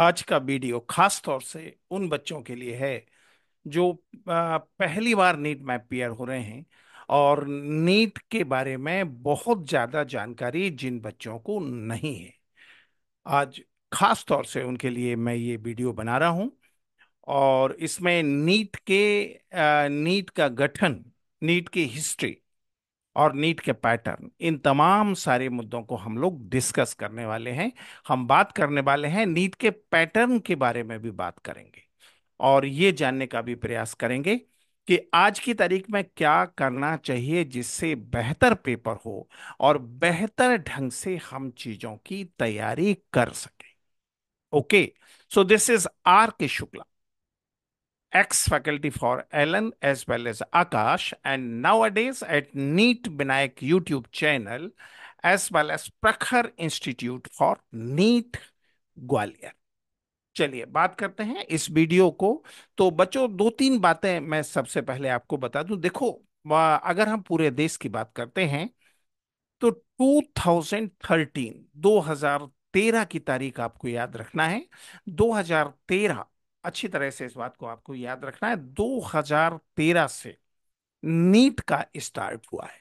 आज का वीडियो खास तौर से उन बच्चों के लिए है जो पहली बार नीट में पेयर हो रहे हैं और नीट के बारे में बहुत ज़्यादा जानकारी जिन बच्चों को नहीं है आज खास तौर से उनके लिए मैं ये वीडियो बना रहा हूँ और इसमें नीट के नीट का गठन नीट की हिस्ट्री और नीट के पैटर्न इन तमाम सारे मुद्दों को हम लोग डिस्कस करने वाले हैं हम बात करने वाले हैं नीट के पैटर्न के बारे में भी बात करेंगे और ये जानने का भी प्रयास करेंगे कि आज की तारीख में क्या करना चाहिए जिससे बेहतर पेपर हो और बेहतर ढंग से हम चीजों की तैयारी कर सकें okay so this is R K Shukla ex faculty for Ellen as well as Akash, and nowadays at Neat Binayak YouTube channel as well as Prakhar Institute for Neat Gwalior. चलिए बात करते हैं इस वीडियो को तो बच्चों दो तीन बातें मैं सबसे पहले आपको बता दूं देखो अगर हम पूरे देश की बात करते हैं तो 2013 2013 की तारीख आपको याद रखना है 2013 अच्छी तरह से इस बात को आपको याद रखना है 2013 से नीट का स्टार्ट हुआ है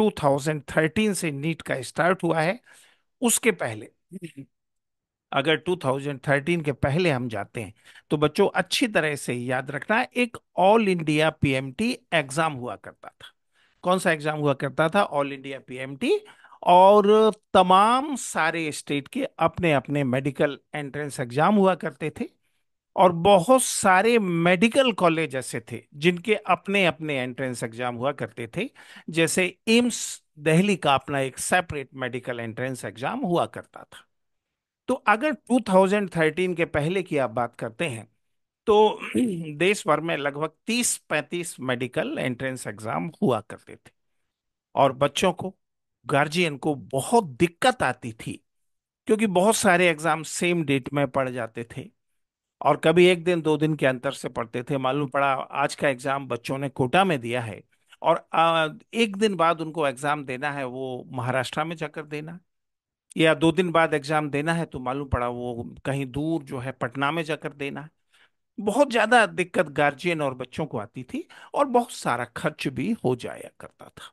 2013 से नीट का स्टार्ट हुआ है उसके पहले अगर 2013 के पहले हम जाते हैं तो बच्चों अच्छी तरह से याद रखना एक ऑल इंडिया पीएमटी एग्जाम हुआ करता था कौन सा एग्जाम हुआ करता था ऑल इंडिया पीएमटी और तमाम सारे स्टेट के अपने अपने मेडिकल एंट्रेंस एग्जाम हुआ करते थे और बहुत सारे मेडिकल कॉलेज ऐसे थे जिनके अपने अपने एंट्रेंस एग्जाम हुआ करते थे जैसे एम्स दिल्ली का अपना एक सेपरेट मेडिकल एंट्रेंस एग्जाम हुआ करता था तो अगर 2013 के पहले की आप बात करते हैं तो देश भर में लगभग 30-35 मेडिकल एंट्रेंस एग्जाम हुआ करते थे और बच्चों को गार्जियन को बहुत दिक्कत आती थी क्योंकि बहुत सारे एग्जाम सेम डेट में पड़ जाते थे और कभी एक दिन दो दिन के अंतर से पढ़ते थे मालूम पड़ा आज का एग्जाम बच्चों ने कोटा में दिया है और एक दिन बाद उनको एग्जाम देना है वो महाराष्ट्र में जाकर देना या दो दिन बाद एग्जाम देना है तो मालूम पड़ा वो कहीं दूर जो है पटना में जाकर देना बहुत ज्यादा दिक्कत गार्जियन और बच्चों को आती थी और बहुत सारा खर्च भी हो जाया करता था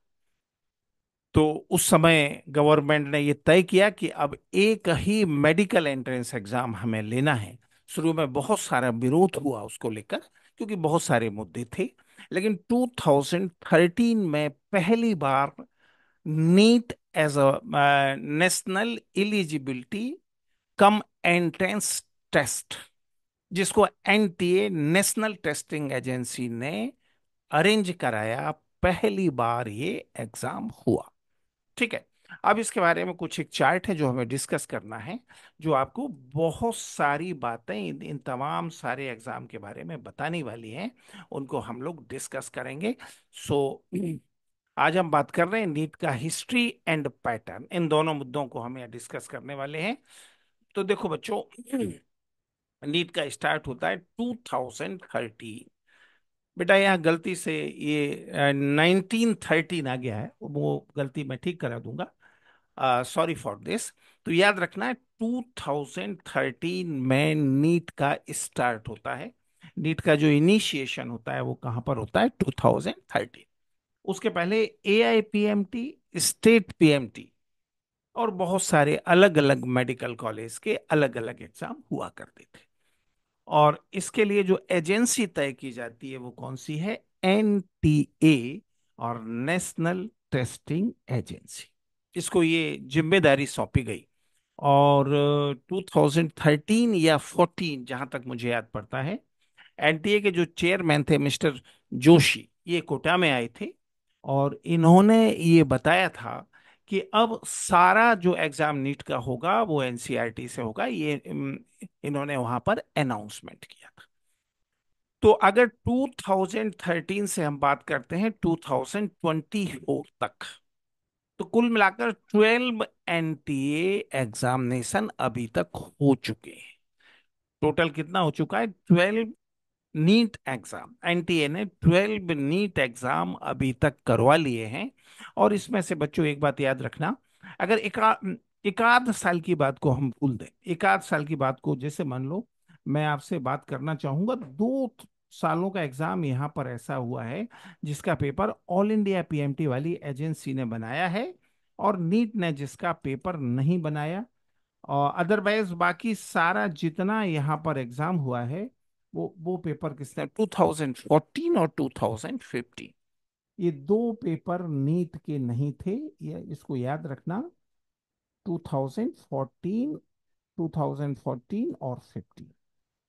तो उस समय गवर्नमेंट ने ये तय किया कि अब एक ही मेडिकल एंट्रेंस एग्जाम हमें लेना है शुरू में बहुत सारा विरोध हुआ उसको लेकर क्योंकि बहुत सारे मुद्दे थे लेकिन 2013 में पहली बार NEET as a national eligibility cum entrance test जिसको एनटीए नेशनल टेस्टिंग एजेंसी ने अरेंज कराया पहली बार ये एग्जाम हुआ ठीक है अब इसके बारे में कुछ एक चार्ट है जो हमें डिस्कस करना है जो आपको बहुत सारी बातें इन, इन तमाम सारे एग्ज़ाम के बारे में बताने वाली हैं उनको हम लोग डिस्कस करेंगे सो so, आज हम बात कर रहे हैं नीट का हिस्ट्री एंड पैटर्न इन दोनों मुद्दों को हम यहाँ डिस्कस करने वाले हैं तो देखो बच्चों नीट का स्टार्ट होता है थर्टी बेटा यहाँ गलती से ये थर्टीन आ गया है वो गलती मैं ठीक करा दूंगा सॉरी फॉर दिस तो याद रखना है 2013 में नीट का स्टार्ट होता है नीट का जो इनिशिएशन होता है वो कहां पर होता है 2013 उसके पहले A I P M T state P M T और बहुत सारे अलग अलग मेडिकल कॉलेज के अलग अलग एग्जाम हुआ करते थे और इसके लिए जो एजेंसी तय की जाती है वो कौन सी है एन टी ए और नेशनल टेस्टिंग एजेंसी इसको ये जिम्मेदारी सौंपी गई और 2013 या 14 जहां तक मुझे याद पड़ता है एनटीए के जो चेयरमैन थे मिस्टर जोशी ये कोटा में आए थे और इन्होंने ये बताया था कि अब सारा जो एग्ज़ाम नीट का होगा वो एनसीईआरटी e से होगा ये इन्होंने वहां पर अनाउंसमेंट किया था तो अगर 2013 से हम बात करते हैं 2024 तक तो कुल मिलाकर ट्वेल्व एनटीए एग्जामिनेशन अभी तक हो चुके हैं टोटल कितना हो चुका है ट्वेल्व नीट एग्जाम एनटीए ने ट्वेल्व नीट एग्जाम अभी तक करवा लिए हैं और इसमें से बच्चों एक बात याद रखना अगर एक आध साल की बात को हम भूल दें एकाध साल की बात को जैसे मान लो मैं आपसे बात करना चाहूंगा दो सालों का एग्जाम यहाँ पर ऐसा हुआ है जिसका पेपर ऑल इंडिया पीएमटी वाली एजेंसी ने बनाया है और नीट ने जिसका पेपर नहीं बनाया और अदरवाइज बाकी सारा जितना यहाँ पर एग्जाम हुआ है वो वो पेपर किसने 2014 और 2015 ये दो पेपर नीट के नहीं थे ये इसको याद रखना 2014 2014 और 15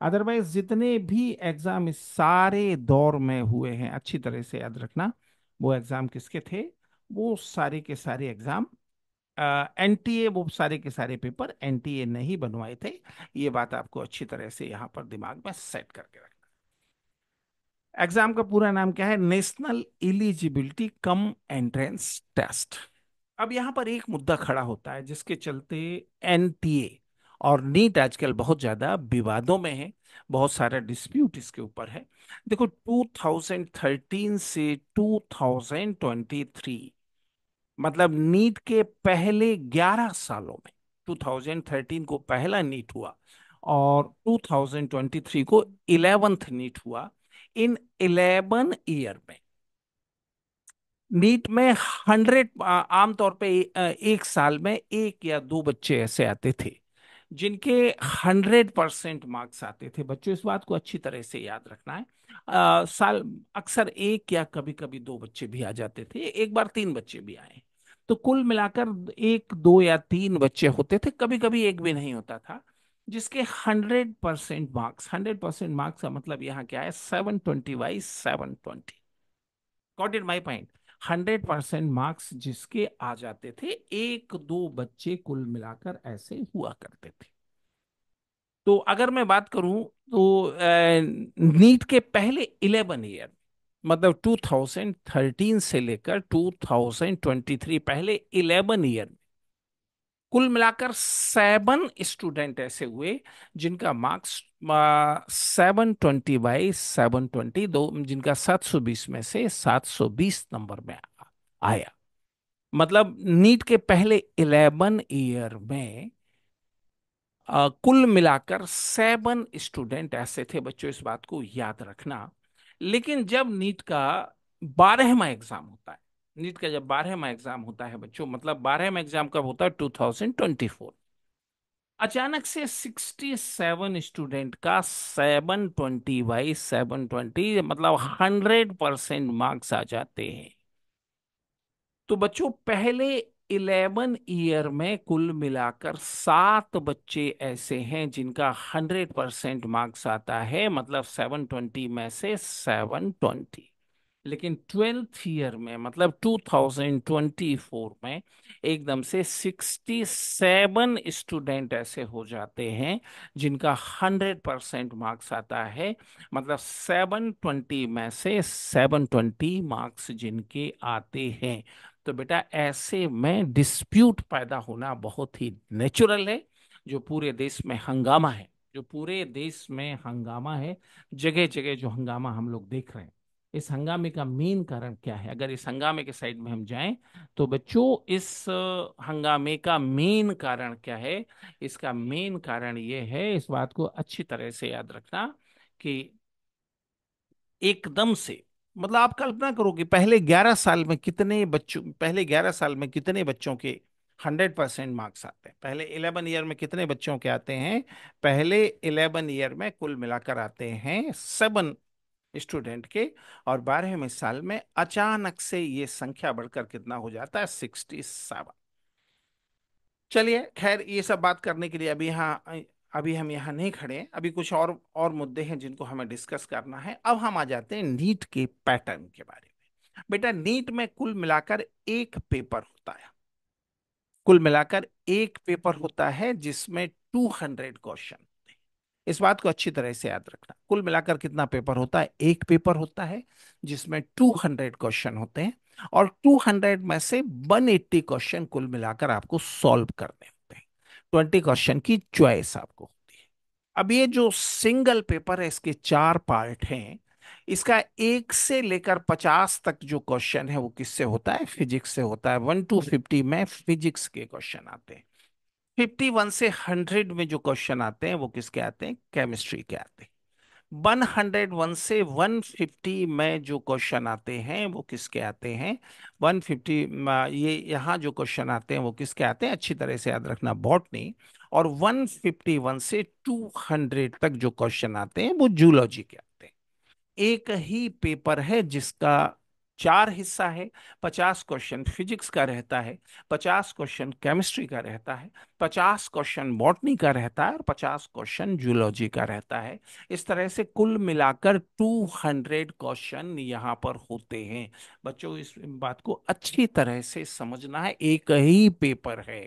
अदरवाइज जितने भी एग्जाम इस सारे दौर में हुए हैं अच्छी तरह से याद रखना वो एग्जाम किसके थे वो सारे के सारे एग्जाम एन टी ए वो सारे के सारे पेपर एन टी ए नहीं बनवाए थे ये बात आपको अच्छी तरह से यहाँ पर दिमाग में सेट करके रखना एग्जाम का पूरा नाम क्या है national eligibility cum entrance test अब यहाँ पर एक मुद्दा खड़ा होता है जिसके चलते एन टी ए और नीट आजकल बहुत ज़्यादा विवादों में है बहुत सारा डिस्प्यूट इसके ऊपर है देखो 2013 से 2023 मतलब नीट के पहले 11 सालों में 2013 को पहला नीट हुआ और 2023 को इलेवंथ नीट हुआ इन इलेवन ईयर में नीट में हंड्रेड आमतौर पे एक साल में एक या दो बच्चे ऐसे आते थे जिनके हंड्रेड परसेंट मार्क्स आते थे बच्चों इस बात को अच्छी तरह से याद रखना है आ, साल अक्सर एक या कभी कभी दो बच्चे भी आ जाते थे एक बार तीन बच्चे भी आए तो कुल मिलाकर एक दो या तीन बच्चे होते थे कभी कभी एक भी नहीं होता था जिसके hundred percent marks hundred percent marks का मतलब यहाँ क्या है seven twenty by seven twenty got it my point hundred percent marks जिसके आ जाते थे एक दो बच्चे कुल मिलाकर ऐसे हुआ करते थे तो अगर मैं बात करूं तो नीट के पहले इलेवन ईयर मतलब 2013 से लेकर 2023 पहले इलेवन ईयर कुल मिलाकर सेवन स्टूडेंट ऐसे हुए जिनका marks seven twenty by seven twenty दो जिनका सात सौ बीस में से सात सौ बीस नंबर में आया मतलब नीट के पहले इलेवन ईयर में आ, कुल मिलाकर सेवन स्टूडेंट ऐसे थे बच्चों इस बात को याद रखना लेकिन जब नीट का बारहवा एग्जाम होता है नीट का जब में एग्जाम होता है बच्चों मतलब में एग्जाम कब होता है टू थाउजेंड ट्वेंटी फोर अचानक से सिक्सटी सेवन स्टूडेंट का seven twenty by seven twenty मतलब हंड्रेड परसेंट मार्क्स आ जाते हैं तो बच्चों पहले इलेवन ईयर में कुल मिलाकर सात बच्चे ऐसे हैं जिनका हंड्रेड परसेंट मार्क्स आता है मतलब सेवन ट्वेंटी में से सेवन ट्वेंटी लेकिन ट्वेल्थ ईयर में मतलब 2024 में एकदम से 67 स्टूडेंट ऐसे हो जाते हैं जिनका 100 परसेंट मार्क्स आता है मतलब 720 में से 720 मार्क्स जिनके आते हैं तो बेटा ऐसे में डिस्प्यूट पैदा होना बहुत ही नेचुरल है जो पूरे देश में हंगामा है जो पूरे देश में हंगामा है जगह जगह जो हंगामा हम लोग देख रहे हैं इस हंगामे का मेन कारण क्या है अगर इस हंगामे के साइड में हम जाएं तो बच्चों इस हंगामे का मेन कारण क्या है इसका मेन कारण ये है इस बात को अच्छी तरह से याद रखना कि एकदम से मतलब आप कल्पना करो कि पहले ग्यारह साल में कितने बच्चों पहले ग्यारह साल में कितने बच्चों के हंड्रेड परसेंट मार्क्स आते हैं पहले इलेवन ईयर में कितने बच्चों के आते हैं पहले इलेवन ईयर में कुल मिलाकर आते हैं सेवन स्टूडेंट के और बारहवें साल में अचानक से ये संख्या बढ़कर कितना हो जाता है सिक्सटी सेवन चलिए खैर ये सब बात करने के लिए अभी यहाँ अभी हम यहाँ नहीं खड़े अभी कुछ और और मुद्दे हैं जिनको हमें डिस्कस करना है अब हम आ जाते हैं नीट के पैटर्न के बारे में बेटा नीट में कुल मिलाकर एक पेपर होता है कुल मिलाकर एक पेपर होता है जिसमें टू हंड्रेड क्वेश्चन इस बात को अच्छी तरह से याद रखना कुल मिलाकर कितना पेपर होता है एक पेपर होता है जिसमें 200 क्वेश्चन होते हैं और 200 में से 180 क्वेश्चन कुल मिलाकर आपको सॉल्व करने होते हैं ट्वेंटी क्वेश्चन की चॉइस आपको होती है अब ये जो सिंगल पेपर है इसके चार पार्ट हैं इसका एक से लेकर पचास तक जो क्वेश्चन है वो किससे होता है फिजिक्स से होता है वन टू फिफ्टी में फिजिक्स के क्वेश्चन आते हैं 51 से 100 में जो क्वेश्चन आते हैं वो किसके आते हैं केमिस्ट्री के आते हैं 101 से 150 में जो क्वेश्चन आते हैं वो किसके आते हैं 150 ये यहाँ जो क्वेश्चन आते हैं वो किसके आते हैं अच्छी तरह से याद रखना नहीं और 151 से 200 तक जो क्वेश्चन आते हैं वो जूलॉजी के आते हैं एक ही पेपर है जिसका चार हिस्सा है पचास क्वेश्चन फिजिक्स का रहता है पचास क्वेश्चन केमिस्ट्री का रहता है पचास क्वेश्चन बॉटनी का रहता है और पचास क्वेश्चन जूलॉजी का रहता है इस तरह से कुल मिलाकर टू हंड्रेड क्वेश्चन यहाँ पर होते हैं बच्चों इस बात को अच्छी तरह से समझना है एक ही पेपर है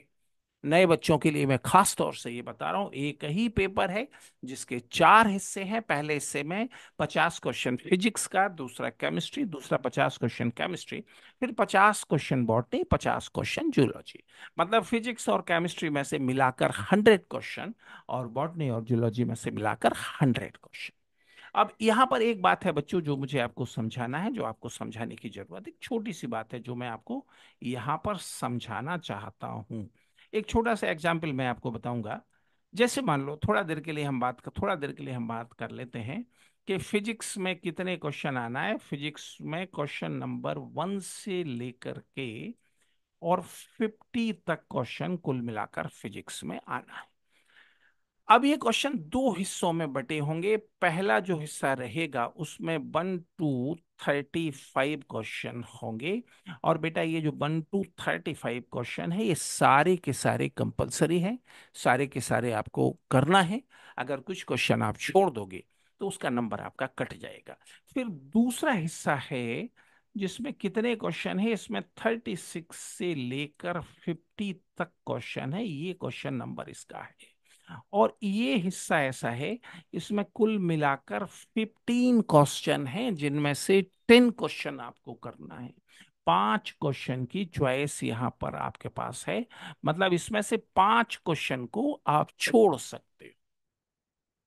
नए बच्चों के लिए मैं खास तौर से ये बता रहा हूँ एक ही पेपर है जिसके चार हिस्से हैं पहले हिस्से में पचास क्वेश्चन फिजिक्स का दूसरा केमिस्ट्री दूसरा पचास क्वेश्चन केमिस्ट्री फिर पचास क्वेश्चन बॉटनी पचास क्वेश्चन जूलॉजी मतलब फिजिक्स और केमिस्ट्री में से मिलाकर हंड्रेड क्वेश्चन और बॉटनी और जूलॉजी में से मिलाकर हंड्रेड क्वेश्चन अब यहाँ पर एक बात है बच्चों जो मुझे आपको समझाना है जो आपको समझाने की जरूरत एक छोटी सी बात है जो मैं आपको यहाँ पर समझाना चाहता हूँ एक छोटा सा एग्जाम्पल मैं आपको बताऊंगा जैसे मान लो थोड़ा देर के लिए हम बात कर थोड़ा देर के लिए हम बात कर लेते हैं कि फिजिक्स में कितने क्वेश्चन आना है फिजिक्स में क्वेश्चन नंबर वन से लेकर के और फिफ्टी तक क्वेश्चन कुल मिलाकर फिजिक्स में आना है अब ये क्वेश्चन दो हिस्सों में बटे होंगे पहला जो हिस्सा रहेगा उसमें one two thirty five question होंगे और बेटा ये जो one two thirty five question है ये सारे के सारे कंपलसरी है सारे के सारे आपको करना है अगर कुछ क्वेश्चन आप छोड़ दोगे तो उसका नंबर आपका कट जाएगा फिर दूसरा हिस्सा है जिसमें कितने क्वेश्चन है इसमें थर्टी सिक्स से लेकर फिफ्टी तक क्वेश्चन है ये क्वेश्चन नंबर इसका है और ये हिस्सा ऐसा है इसमें कुल मिलाकर फिफ्टीन क्वेश्चन हैं जिनमें से टेन क्वेश्चन आपको करना है पांच क्वेश्चन की चॉइस यहाँ पर आपके पास है मतलब इसमें से पांच क्वेश्चन को आप छोड़ सकते हो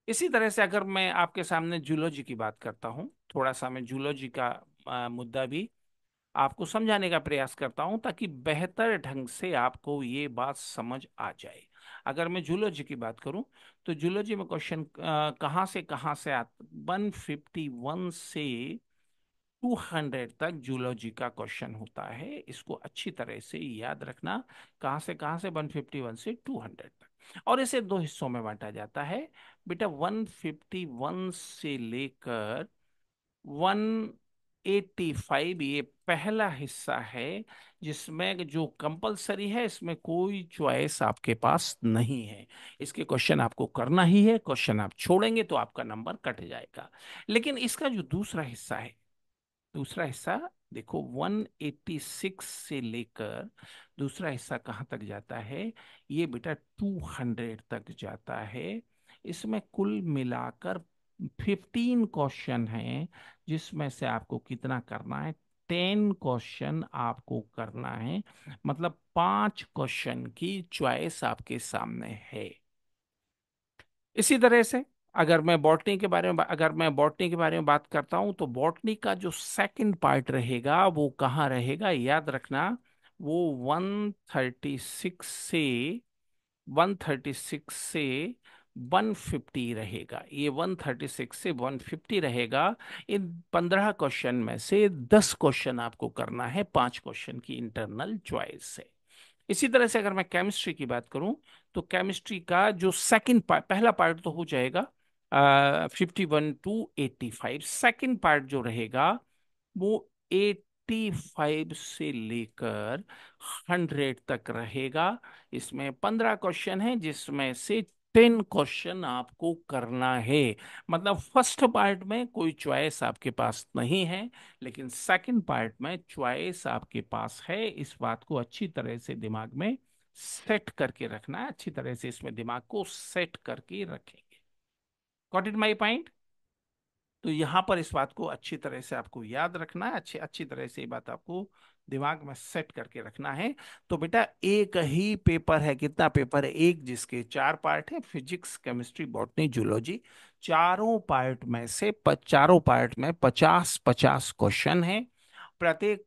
इसी तरह से अगर मैं आपके सामने जूलॉजी की बात करता हूँ थोड़ा सा मैं जूलॉजी का आ, मुद्दा भी आपको समझाने का प्रयास करता हूँ ताकि बेहतर ढंग से आपको ये बात समझ आ जाए अगर मैं जूलॉजी की बात करूं तो जूलॉजी में क्वेश्चन कहा से कहा से आता फिफ्टी वन से टू हंड्रेड तक जूलॉजी का क्वेश्चन होता है इसको अच्छी तरह से याद रखना कहां से कहां से वन फिफ्टी वन से टू हंड्रेड तक और इसे दो हिस्सों में बांटा जाता है बेटा वन फिफ्टी वन से लेकर वन 85 ये पहला हिस्सा है जिसमें जो कंपलसरी है इसमें कोई चॉइस आपके पास नहीं है इसके क्वेश्चन आपको करना ही है क्वेश्चन आप छोड़ेंगे तो आपका नंबर कट जाएगा लेकिन इसका जो दूसरा हिस्सा है दूसरा हिस्सा देखो 186 से लेकर दूसरा हिस्सा कहाँ तक जाता है ये बेटा 200 तक जाता है इसमें कुल मिलाकर फिफ्टीन क्वेश्चन हैं जिसमें से आपको कितना करना है टेन क्वेश्चन आपको करना है मतलब पांच क्वेश्चन की चॉइस आपके सामने है इसी तरह से अगर मैं बॉटनी के बारे में अगर मैं बॉटनी के बारे में बात करता हूं तो बॉटनी का जो सेकंड पार्ट रहेगा वो कहाँ रहेगा याद रखना वो 136 से 136 से 150 रहेगा ये 136 से 150 रहेगा इन 15 क्वेश्चन में से 10 क्वेश्चन आपको करना है पांच क्वेश्चन की इंटरनल चॉइस से इसी तरह से अगर मैं केमिस्ट्री की बात करूं तो केमिस्ट्री का जो सेकंड पार्ट पहला पार्ट तो हो जाएगा fifty one two eighty five second part जो रहेगा वो एट्टी फाइव से लेकर हंड्रेड तक रहेगा इसमें पंद्रह क्वेश्चन है जिसमें से टेन क्वेश्चन आपको करना है मतलब फर्स्ट पार्ट में कोई चॉइस आपके पास नहीं है लेकिन सेकंड पार्ट में चॉइस आपके पास है इस बात को अच्छी तरह से दिमाग में सेट करके रखना है अच्छी तरह से इसमें दिमाग को सेट करके रखेंगे कॉट इट माई पॉइंट तो यहां पर इस बात को अच्छी तरह से आपको याद रखना है अच्छी अच्छी तरह से ये बात आपको दिमाग में सेट करके रखना है तो बेटा एक ही पेपर है कितना पेपर है एक जिसके चार पार्ट है फिजिक्स केमिस्ट्री बॉटनी जूलॉजी चारों पार्ट में से चारों पार्ट में पचास पचास क्वेश्चन है प्रत्येक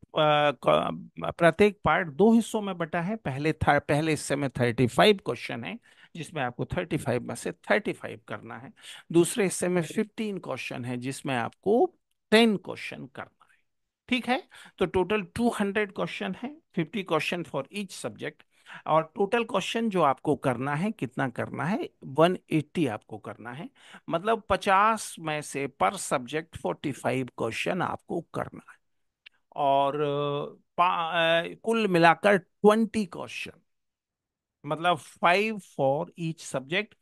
प्रत्येक पार्ट दो हिस्सों में बटा है पहले था, पहले हिस्से में थर्टी फाइव क्वेश्चन है जिसमें आपको थर्टी फाइव में से थर्टी फाइव करना है दूसरे हिस्से में फिफ्टीन क्वेश्चन है जिसमें आपको टेन क्वेश्चन करना ठीक है तो टोटल 200 क्वेश्चन है 50 क्वेश्चन फॉर ईच सब्जेक्ट और टोटल क्वेश्चन जो आपको करना है कितना करना है 180 आपको करना है मतलब 50 में से पर सब्जेक्ट 45 क्वेश्चन आपको करना है और कुल मिलाकर 20 क्वेश्चन मतलब five for each subject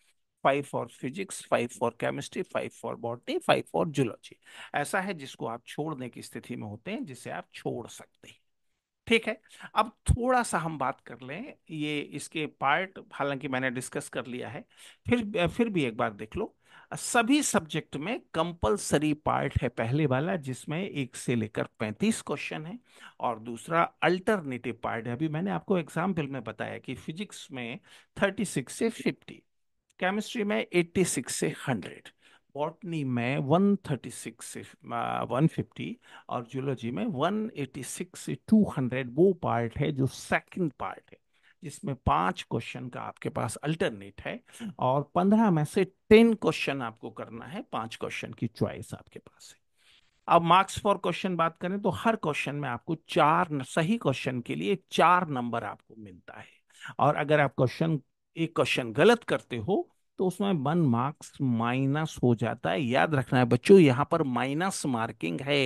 five for physics five for chemistry five for botany five for zoology ऐसा है जिसको आप छोड़ने की स्थिति में होते हैं जिसे आप छोड़ सकते हैं ठीक है अब थोड़ा सा हम बात कर लें ये इसके पार्ट हालांकि मैंने डिस्कस कर लिया है फिर फिर भी एक बार देख लो सभी सब्जेक्ट में कंपलसरी पार्ट है पहले वाला जिसमें एक से लेकर पैंतीस क्वेश्चन है और दूसरा अल्टरनेटिव पार्ट है अभी मैंने आपको एग्जाम्पल में बताया कि फिजिक्स में थर्टी सिक्स से फिफ्टी केमिस्ट्री में 86 से 100 बॉटनी में 136 से 150 uh, और जूलॉजी में 186 से 200 वो पार्ट है जो सेकंड पार्ट है जिसमें पांच क्वेश्चन का आपके पास अल्टरनेट है और पंद्रह में से टेन क्वेश्चन आपको करना है पांच क्वेश्चन की चॉइस आपके पास है अब मार्क्स फॉर क्वेश्चन बात करें तो हर क्वेश्चन में आपको चार सही क्वेश्चन के लिए चार नंबर आपको मिलता है और अगर आप क्वेश्चन एक क्वेश्चन गलत करते हो तो उसमें वन मार्क्स माइनस हो जाता है याद रखना है बच्चों यहाँ पर माइनस मार्किंग है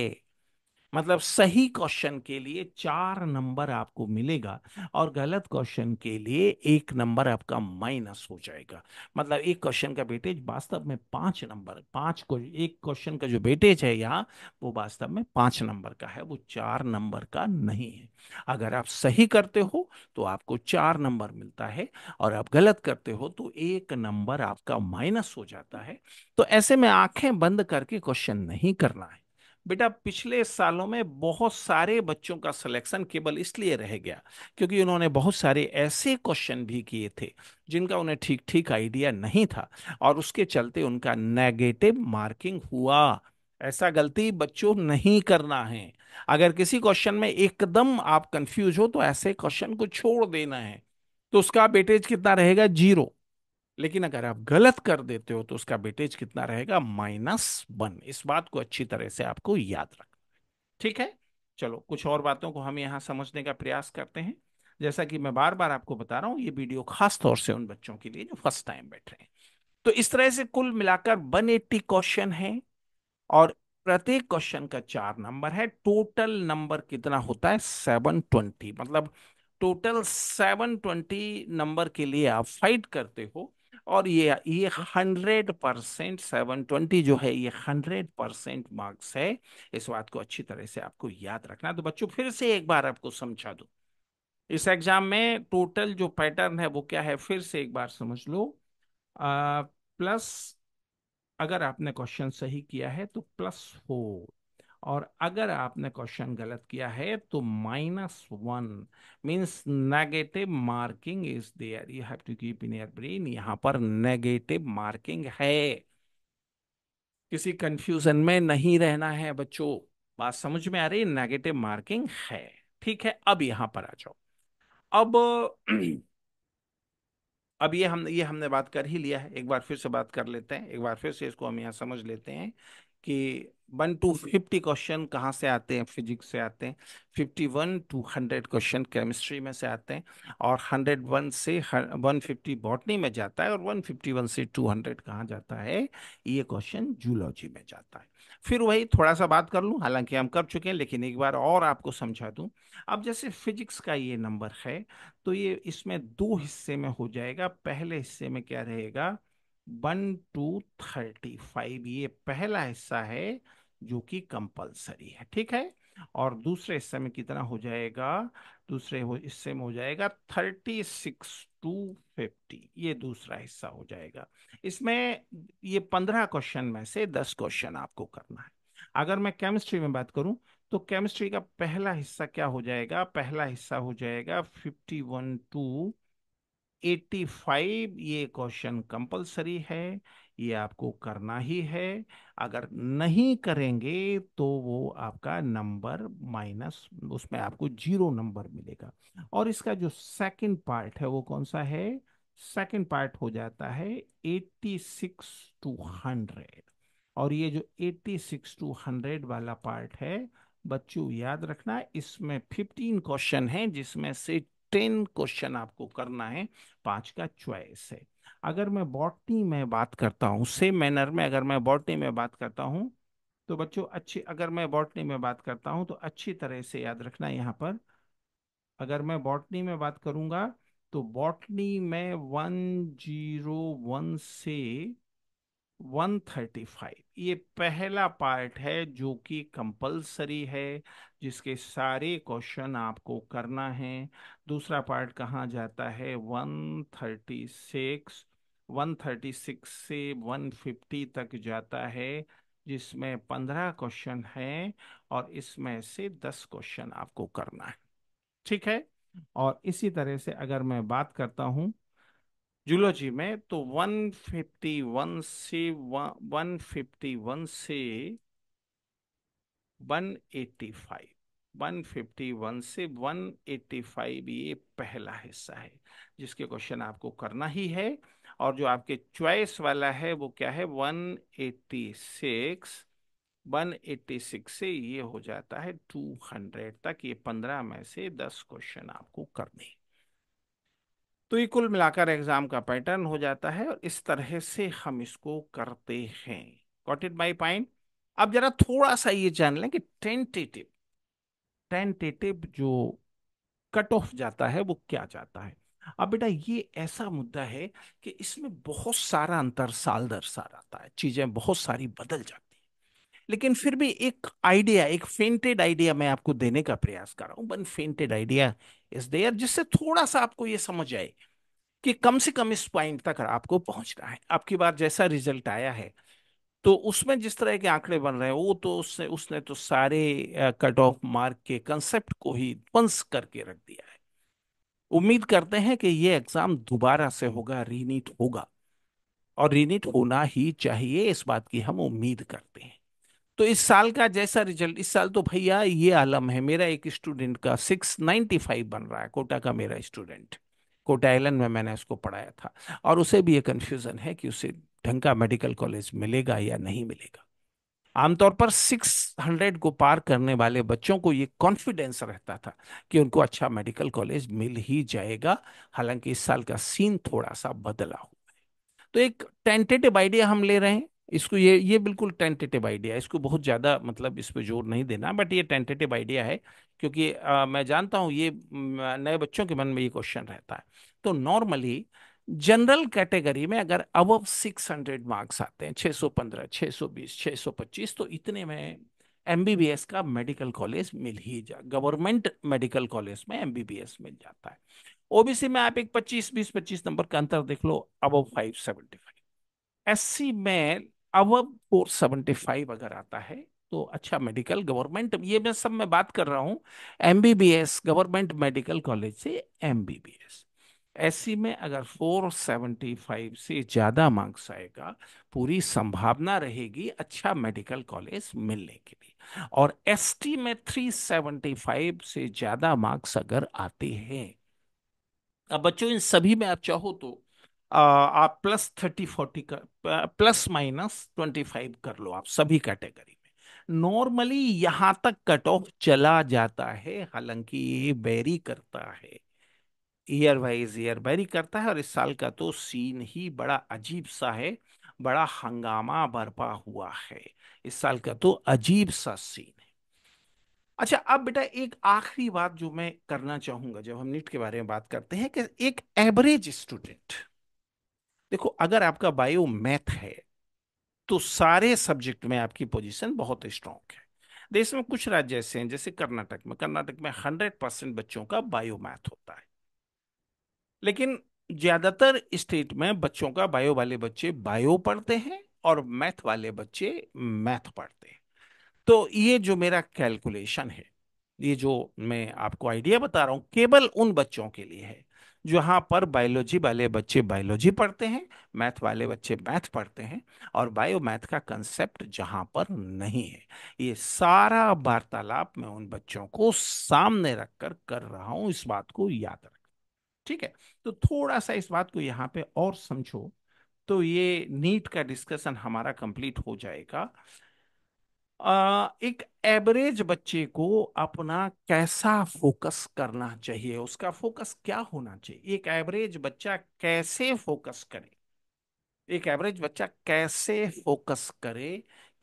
मतलब सही क्वेश्चन के लिए चार नंबर आपको मिलेगा और गलत क्वेश्चन के लिए एक नंबर आपका माइनस हो जाएगा मतलब एक क्वेश्चन का वेटेज वास्तव में पांच नंबर पांच को एक क्वेश्चन का जो वेटेज है यहाँ वो वास्तव में पांच नंबर का है वो चार नंबर का नहीं है अगर आप सही करते हो तो आपको चार नंबर मिलता है और आप गलत करते हो तो एक नंबर आपका माइनस हो जाता है तो ऐसे में आंखें बंद करके क्वेश्चन नहीं करना है बेटा पिछले सालों में बहुत सारे बच्चों का सिलेक्शन केवल इसलिए रह गया क्योंकि उन्होंने बहुत सारे ऐसे क्वेश्चन भी किए थे जिनका उन्हें ठीक ठीक आइडिया नहीं था और उसके चलते उनका नेगेटिव मार्किंग हुआ ऐसा गलती बच्चों नहीं करना है अगर किसी क्वेश्चन में एकदम आप कंफ्यूज हो तो ऐसे क्वेश्चन को छोड़ देना है तो उसका बेटेज कितना रहेगा जीरो लेकिन अगर आप गलत कर देते हो तो उसका वेटेज कितना रहेगा माइनस वन इस बात को अच्छी तरह से आपको याद रखना है ठीक है चलो कुछ और बातों को हम यहाँ समझने का प्रयास करते हैं जैसा कि मैं बार बार आपको बता रहा हूँ ये वीडियो खास तौर से उन बच्चों के लिए जो फर्स्ट टाइम बैठ रहे हैं तो इस तरह से कुल मिलाकर 180 क्वेश्चन है और प्रत्येक क्वेश्चन का चार नंबर है टोटल नंबर कितना होता है 720 मतलब टोटल 720 नंबर के लिए आप फाइट करते हो और ये ये हंड्रेड परसेंट सेवन ट्वेंटी जो है ये हंड्रेड परसेंट मार्क्स है इस बात को अच्छी तरह से आपको याद रखना तो बच्चों फिर से एक बार आपको समझा दो इस एग्जाम में टोटल जो पैटर्न है वो क्या है फिर से एक बार समझ लो आ, प्लस अगर आपने क्वेश्चन सही किया है तो प्लस फोर और अगर आपने क्वेश्चन गलत किया है तो minus one means negative marking is there you have to keep in your brain यहाँ पर नेगेटिव मार्किंग है किसी कंफ्यूजन में नहीं रहना है बच्चों बात समझ में आ रही नेगेटिव मार्किंग है ठीक है अब यहाँ पर आ जाओ अब अब ये हम ये हमने बात कर ही लिया है एक बार फिर से बात कर लेते हैं एक बार फिर से इसको हम यहाँ समझ लेते हैं कि वन टू फिफ्टी क्वेश्चन कहाँ से आते हैं फिजिक्स से आते हैं fifty one two hundred question chemistry में से आते हैं और हंड्रेड वन से वन फिफ्टी बॉटनी में जाता है और वन फिफ्टी वन से टू हंड्रेड कहाँ जाता है ये क्वेश्चन जूलॉजी में जाता है फिर वही थोड़ा सा बात कर लूँ हालांकि हम कर चुके हैं लेकिन एक बार और आपको समझा दूँ अब जैसे फिजिक्स का ये नंबर है तो ये इसमें दो हिस्से में हो जाएगा पहले हिस्से में क्या रहेगा वन टू थर्टी फाइव ये पहला हिस्सा है जो कि कंपलसरी है ठीक है और दूसरे हिस्से में कितना हो जाएगा दूसरे हिस्से में हो जाएगा थर्टी सिक्स टू फिफ्टी ये दूसरा हिस्सा हो जाएगा इसमें ये पंद्रह क्वेश्चन में से दस क्वेश्चन आपको करना है अगर मैं केमिस्ट्री में बात करूं तो केमिस्ट्री का पहला हिस्सा क्या हो जाएगा पहला हिस्सा हो जाएगा फिफ्टी वन टू 85 ये क्वेश्चन कंपलसरी है ये आपको करना ही है अगर नहीं करेंगे तो वो आपका नंबर माइनस उसमें आपको जीरो नंबर मिलेगा और इसका जो सेकंड पार्ट है वो कौन सा है सेकंड पार्ट हो जाता है 86 टू 100 और ये जो 86 टू 100 वाला पार्ट है बच्चों याद रखना इसमें 15 क्वेश्चन हैं जिसमें से टेन क्वेश्चन आपको करना है पांच का चॉइस है अगर मैं बॉटनी में बात करता हूँ सेम मैनर में अगर मैं बॉटनी में बात करता हूँ तो बच्चों अच्छी अगर मैं बॉटनी में बात करता हूँ तो अच्छी तरह से याद रखना यहाँ पर अगर मैं बॉटनी में बात करूंगा तो बॉटनी में वन जीरो वन से 135 ये पहला पार्ट है जो कि कंपलसरी है जिसके सारे क्वेश्चन आपको करना है दूसरा पार्ट कहाँ जाता है 136 136 से 150 तक जाता है जिसमें 15 क्वेश्चन हैं और इसमें से 10 क्वेश्चन आपको करना है ठीक है और इसी तरह से अगर मैं बात करता हूँ जूलॉजी में तो 151 से 151 से 185 151 से 185 ये पहला हिस्सा है जिसके क्वेश्चन आपको करना ही है और जो आपके चॉइस वाला है वो क्या है 186 186 से ये हो जाता है 200 तक ये 15 में से 10 क्वेश्चन आपको करने तो ये कुल मिलाकर एग्जाम का पैटर्न हो जाता है और इस तरह से हम इसको करते हैं गॉट इट माई पॉइंट अब जरा थोड़ा सा ये जान लें कि टेंटेटिव टेंटेटिव जो कट ऑफ जाता है वो क्या जाता है अब बेटा ये ऐसा मुद्दा है कि इसमें बहुत सारा अंतर साल दर साल आता है चीजें बहुत सारी बदल जाती हैं लेकिन फिर भी एक आइडिया एक फेंटेड आइडिया मैं आपको देने का प्रयास कर रहा हूं बन फेंटेड आइडिया इज देयर जिससे थोड़ा सा आपको ये समझ आए कि कम से कम इस पॉइंट तक आपको पहुंचना है आपकी बार जैसा रिजल्ट आया है तो उसमें जिस तरह के आंकड़े बन रहे हैं वो तो उसने उसने तो सारे कट ऑफ मार्क के कंसेप्ट को ही ध्वंस करके रख दिया है उम्मीद करते हैं कि ये एग्जाम दोबारा से होगा रीनीट होगा और रीनीट होना ही चाहिए इस बात की हम उम्मीद करते हैं तो इस साल का जैसा रिजल्ट इस साल तो भैया ये आलम है मेरा एक स्टूडेंट का सिक्स नाइनटी फाइव बन रहा है कोटा का मेरा स्टूडेंट कोटा एलन में मैंने उसको पढ़ाया था और उसे भी ये कन्फ्यूज़न है कि उसे ढंग का मेडिकल कॉलेज मिलेगा या नहीं मिलेगा आमतौर पर 600 को पार करने वाले बच्चों को ये कॉन्फिडेंस रहता था कि उनको अच्छा मेडिकल कॉलेज मिल ही जाएगा हालांकि इस साल का सीन थोड़ा सा बदला हुआ है तो एक टेंटेटिव आइडिया हम ले रहे हैं इसको ये ये बिल्कुल टेंटेटिव आइडिया है इसको बहुत ज़्यादा मतलब इस पर जोर नहीं देना बट ये टेंटेटिव आइडिया है क्योंकि आ, मैं जानता हूँ ये नए बच्चों के मन में ये क्वेश्चन रहता है तो नॉर्मली जनरल कैटेगरी में अगर अबव 600 मार्क्स आते हैं 615, 620, 625 तो इतने में एस का मेडिकल कॉलेज मिल ही जा गवर्नमेंट मेडिकल कॉलेज में एस मिल जाता है ओबीसी में आप एक 25, 20, 25 नंबर का अंतर देख लो अब फाइव एस एससी में अब फोर सेवेंटी फाइव अगर आता है तो अच्छा मेडिकल गवर्नमेंट ये मैं सब मैं बात कर रहा हूँ एमबीबीएस गवर्नमेंट मेडिकल कॉलेज से एमबीबीएस ऐसी में अगर 475 से ज़्यादा मार्क्स आएगा पूरी संभावना रहेगी अच्छा मेडिकल कॉलेज मिलने के लिए और टी में 375 से ज़्यादा मार्क्स अगर आते हैं अब बच्चों इन सभी में आप चाहो तो आप प्लस थर्टी फोर्टी कर प्लस माइनस ट्वेंटी फाइव कर लो आप सभी कैटेगरी में नॉर्मली यहां तक कट ऑफ चला जाता है हालांकि ये बैरी करता है ईयर वाइज ईयर बैरी करता है और इस साल का तो सीन ही बड़ा अजीब सा है बड़ा हंगामा बरपा हुआ है इस साल का तो अजीब सा सीन है अच्छा अब बेटा एक आखिरी बात जो मैं करना चाहूंगा जब हम नीट के बारे में बात करते हैं कि एक एवरेज स्टूडेंट देखो अगर आपका बायो मैथ है तो सारे सब्जेक्ट में आपकी पोजीशन बहुत स्ट्रांग है देश में कुछ राज्य ऐसे हैं जैसे कर्नाटक में कर्नाटक में हंड्रेड परसेंट बच्चों का बायो मैथ होता है लेकिन ज्यादातर स्टेट में बच्चों का बायो वाले बच्चे बायो पढ़ते हैं और मैथ वाले बच्चे मैथ पढ़ते हैं तो ये जो मेरा कैलकुलेशन है ये जो मैं आपको आइडिया बता रहा हूं केवल उन बच्चों के लिए है जहाँ पर बायोलॉजी वाले बच्चे बायोलॉजी पढ़ते हैं मैथ वाले बच्चे मैथ पढ़ते हैं और बायो मैथ का कंसेप्ट जहाँ पर नहीं है ये सारा वार्तालाप मैं उन बच्चों को सामने रखकर कर रहा हूँ इस बात को याद रख ठीक है तो थोड़ा सा इस बात को यहाँ पे और समझो तो ये नीट का डिस्कशन हमारा कंप्लीट हो जाएगा आ, एक एवरेज बच्चे को अपना कैसा फोकस करना चाहिए उसका फोकस क्या होना चाहिए एक एवरेज बच्चा कैसे फोकस करे एक एवरेज बच्चा कैसे फोकस करे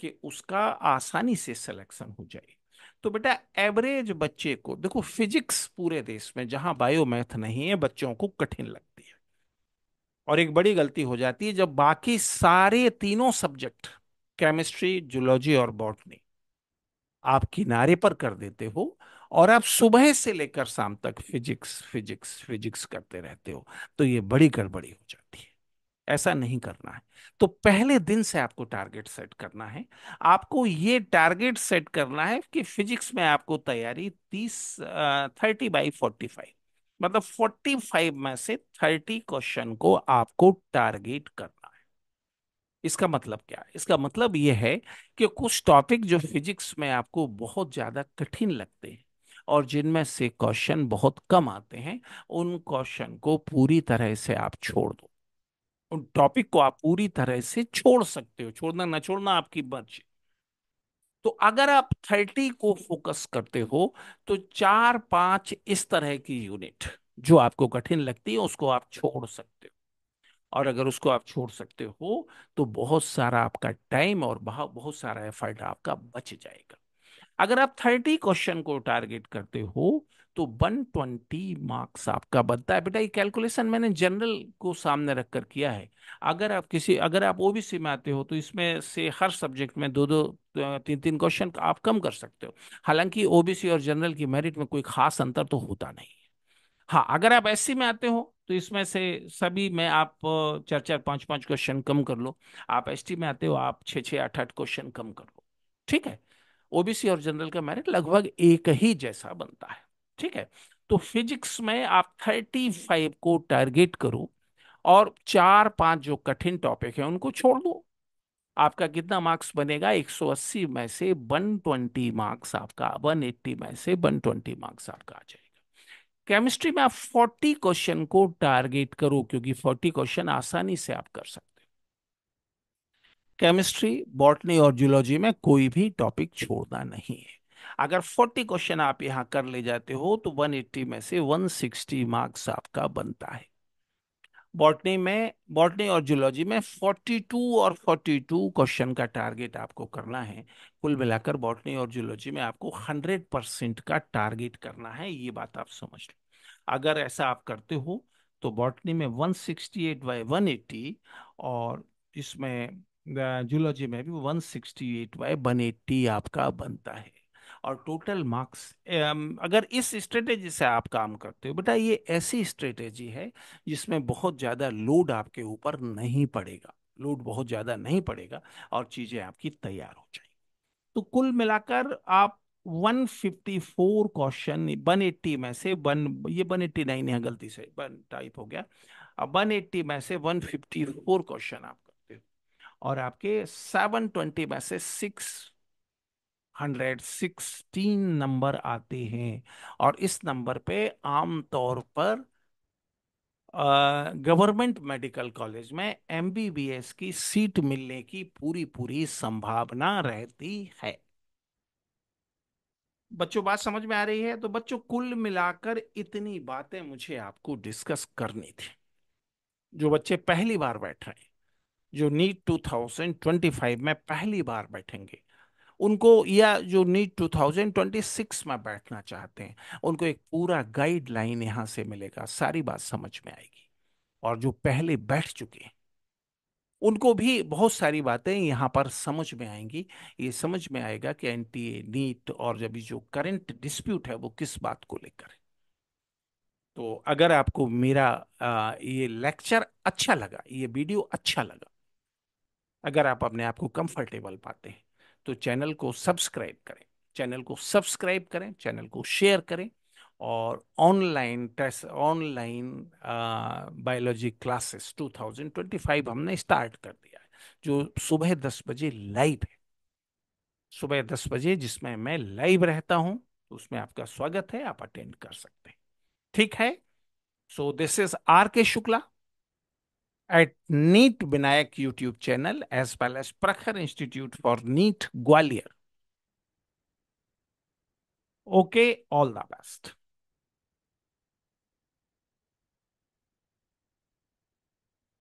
कि उसका आसानी से सिलेक्शन हो जाए तो बेटा एवरेज बच्चे को देखो फिजिक्स पूरे देश में जहां बायोमैथ नहीं है बच्चों को कठिन लगती है और एक बड़ी गलती हो जाती है जब बाकी सारे तीनों सब्जेक्ट केमिस्ट्री जूलॉजी और बॉटनी आप किनारे पर कर देते हो और आप सुबह से लेकर शाम तक फिजिक्स फिजिक्स फिजिक्स करते रहते हो तो ये बड़ी गड़बड़ी हो जाती है ऐसा नहीं करना है तो पहले दिन से आपको टारगेट सेट करना है आपको ये टारगेट सेट करना है कि फिजिक्स में आपको तैयारी तीस थर्टी बाई फोर्टी फाइव मतलब फोर्टी फाइव में से थर्टी क्वेश्चन को आपको टारगेट करना इसका मतलब क्या है इसका मतलब ये है कि कुछ टॉपिक जो फिजिक्स में आपको बहुत ज़्यादा कठिन लगते हैं और जिनमें से क्वेश्चन बहुत कम आते हैं उन क्वेश्चन को पूरी तरह से आप छोड़ दो उन टॉपिक को आप पूरी तरह से छोड़ सकते हो छोड़ना ना छोड़ना आपकी मर्जी तो अगर आप थर्टी को फोकस करते हो तो चार पांच इस तरह की यूनिट जो आपको कठिन लगती है उसको आप छोड़ सकते हो और अगर उसको आप छोड़ सकते हो तो बहुत सारा आपका टाइम और बहुत सारा एफर्ट आपका बच जाएगा अगर आप थर्टी क्वेश्चन को टारगेट करते हो तो वन ट्वेंटी मार्क्स आपका बनता है बेटा ये कैलकुलेशन मैंने जनरल को सामने रखकर किया है अगर आप किसी अगर आप ओबीसी में आते हो तो इसमें से हर सब्जेक्ट में दो दो तीन तीन क्वेश्चन आप कम कर सकते हो हालांकि ओबीसी और जनरल की मेरिट में कोई खास अंतर तो होता नहीं है हाँ अगर आप एससी में आते हो तो इसमें से सभी में आप चार चार पांच पांच क्वेश्चन कम कर लो आप एस में आते हो आप छः छः आठ आठ क्वेश्चन कम कर लो ठीक है ओबीसी और जनरल का मैरिट लगभग एक ही जैसा बनता है ठीक है तो फिजिक्स में आप थर्टी फाइव को टारगेट करो और चार पांच जो कठिन टॉपिक है उनको छोड़ दो आपका कितना मार्क्स बनेगा 180 में से 120 मार्क्स आपका 180 में से 120 मार्क्स आपका आ जाएगा केमिस्ट्री में आप 40 क्वेश्चन को टारगेट करो क्योंकि 40 क्वेश्चन आसानी से आप कर सकते हो केमिस्ट्री बॉटनी और जूलॉजी में कोई भी टॉपिक छोड़ना नहीं है अगर 40 क्वेश्चन आप यहां कर ले जाते हो तो 180 में से 160 मार्क्स आपका बनता है बॉटनी में बॉटनी और जूलॉजी में 42 और 42 क्वेश्चन का टारगेट आपको करना है कुल मिलाकर बॉटनी और जूलॉजी में आपको 100 परसेंट का टारगेट करना है ये बात आप समझ लो अगर ऐसा आप करते हो तो बॉटनी में 168 sixty eight by one eighty और इसमें जूलॉजी में भी 168 sixty eight by one eighty आपका बनता है और टोटल मार्क्स अगर इस स्ट्रेटेजी से आप काम करते हो बेटा ये ऐसी स्ट्रेटेजी है जिसमें बहुत ज़्यादा लोड आपके ऊपर नहीं पड़ेगा लोड बहुत ज़्यादा नहीं पड़ेगा और चीज़ें आपकी तैयार हो जाएंगी तो कुल मिलाकर आप 154 क्वेश्चन 180 में से वन ये 189 है गलती से टाइप हो गया अब 180 में से 154 क्वेश्चन आप करते हो और आपके 720 में से सिक्स हंड्रेड सिक्सटीन नंबर आते हैं और इस नंबर पे आम तौर पर गवर्नमेंट मेडिकल कॉलेज में एमबीबीएस की सीट मिलने की पूरी पूरी संभावना रहती है बच्चों बात समझ में आ रही है तो बच्चों कुल मिलाकर इतनी बातें मुझे आपको डिस्कस करनी थी जो बच्चे पहली बार बैठ रहे हैं जो नीट 2025 में पहली बार बैठेंगे उनको या जो नीट 2026 में बैठना चाहते हैं उनको एक पूरा गाइडलाइन यहां से मिलेगा सारी बात समझ में आएगी और जो पहले बैठ चुके हैं उनको भी बहुत सारी बातें यहाँ पर समझ में आएंगी ये समझ में आएगा कि एन टी नीट और जब जो करंट डिस्प्यूट है वो किस बात को लेकर है तो अगर आपको मेरा ये लेक्चर अच्छा लगा ये वीडियो अच्छा लगा अगर आप अपने आप को कंफर्टेबल पाते हैं तो चैनल को सब्सक्राइब करें चैनल को सब्सक्राइब करें चैनल को शेयर करें और online test online biology classes 2025 हमने स्टार्ट कर दिया है जो सुबह दस बजे लाइव है सुबह दस बजे जिसमें मैं लाइव रहता हूं तो उसमें आपका स्वागत है आप अटेंड कर सकते हैं ठीक है सो this is R K Shukla at NEET Binayak YouTube channel as well as Prakhar Institute for NEET Gwalior. Okay, all the best.